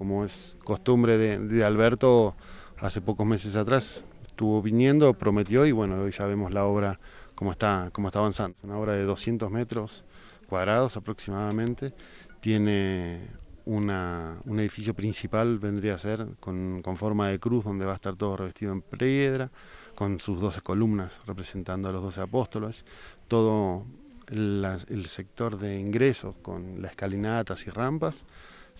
Como es costumbre de, Alberto, hace pocos meses atrás estuvo viniendo, prometió y bueno, hoy ya vemos la obra cómo está, cómo está avanzando. Una obra de 200 metros cuadrados aproximadamente, tiene un edificio principal, vendría a ser con, forma de cruz, donde va a estar todo revestido en piedra, con sus 12 columnas representando a los 12 apóstoles, todo el sector de ingresos con las escalinatas y rampas,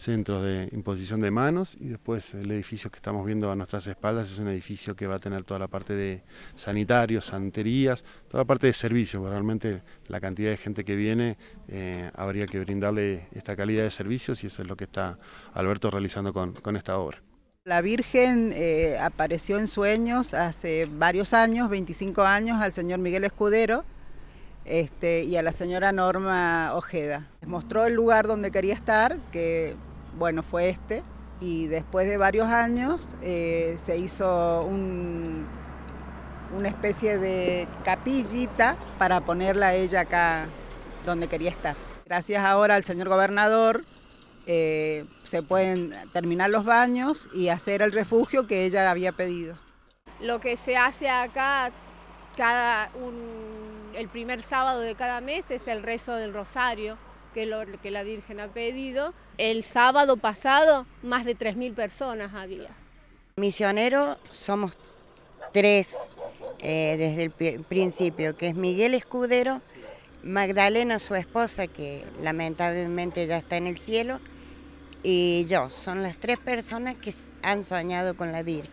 centros de imposición de manos y después el edificio que estamos viendo a nuestras espaldas es un edificio que va a tener toda la parte de sanitarios, santerías, toda la parte de servicios. Realmente la cantidad de gente que viene eh, habría que brindarle esta calidad de servicios y eso es lo que está Alberto realizando con, esta obra. La Virgen eh, apareció en sueños hace varios años, 25 años, al señor Miguel Escudero. Este, y a la señora Norma Ojeda. Mostró el lugar donde quería estar, que bueno, fue este. Y después de varios años eh, se hizo una especie de capillita para ponerla ella acá donde quería estar. Gracias ahora al señor gobernador eh, se pueden terminar los baños y hacer el refugio que ella había pedido. Lo que se hace acá cada el primer sábado de cada mes es el rezo del rosario que lo que la Virgen ha pedido. El sábado pasado más de 3.000 personas había. Misioneros somos tres eh, desde el principio, que es Miguel Escudero, Magdalena, su esposa, que lamentablemente ya está en el cielo, y yo. Son las tres personas que han soñado con la Virgen.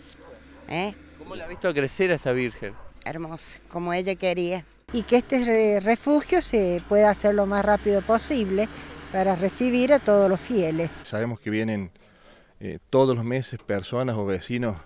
¿eh? ¿Cómo la ha visto crecer a esta Virgen? Hermosa, como ella quería y que este refugio se pueda hacer lo más rápido posible para recibir a todos los fieles. Sabemos que vienen eh, todos los meses personas o vecinos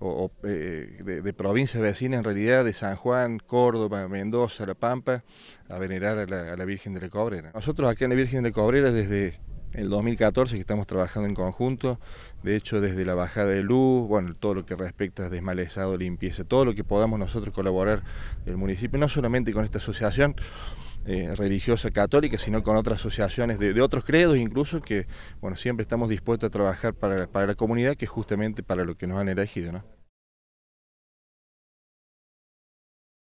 o, eh, de, provincias vecinas en realidad, de San Juan, Córdoba, Mendoza, La Pampa, a venerar a la, Virgen de la Cobrera. Nosotros aquí en la Virgen de la Cobrera desde el 2014 que estamos trabajando en conjunto. De hecho, desde la bajada de luz, bueno, todo lo que respecta a desmalezado, limpieza, todo lo que podamos nosotros colaborar el municipio, no solamente con esta asociación eh, religiosa católica, sino con otras asociaciones de, otros credos incluso, que bueno, siempre estamos dispuestos a trabajar para, para la comunidad, que es justamente para lo que nos han elegido. ¿no?